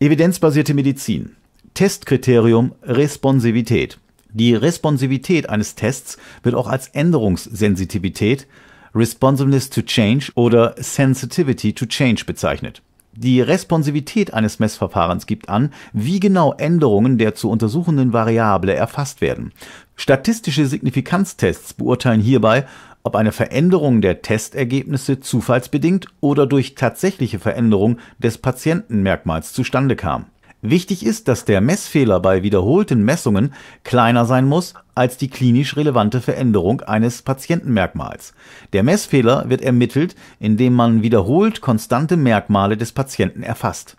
Evidenzbasierte Medizin. Testkriterium Responsivität. Die Responsivität eines Tests wird auch als Änderungssensitivität, Responsiveness to Change oder Sensitivity to Change bezeichnet. Die Responsivität eines Messverfahrens gibt an, wie genau Änderungen der zu untersuchenden Variable erfasst werden. Statistische Signifikanztests beurteilen hierbei, ob eine Veränderung der Testergebnisse zufallsbedingt oder durch tatsächliche Veränderung des Patientenmerkmals zustande kam. Wichtig ist, dass der Messfehler bei wiederholten Messungen kleiner sein muss als die klinisch relevante Veränderung eines Patientenmerkmals. Der Messfehler wird ermittelt, indem man wiederholt konstante Merkmale des Patienten erfasst.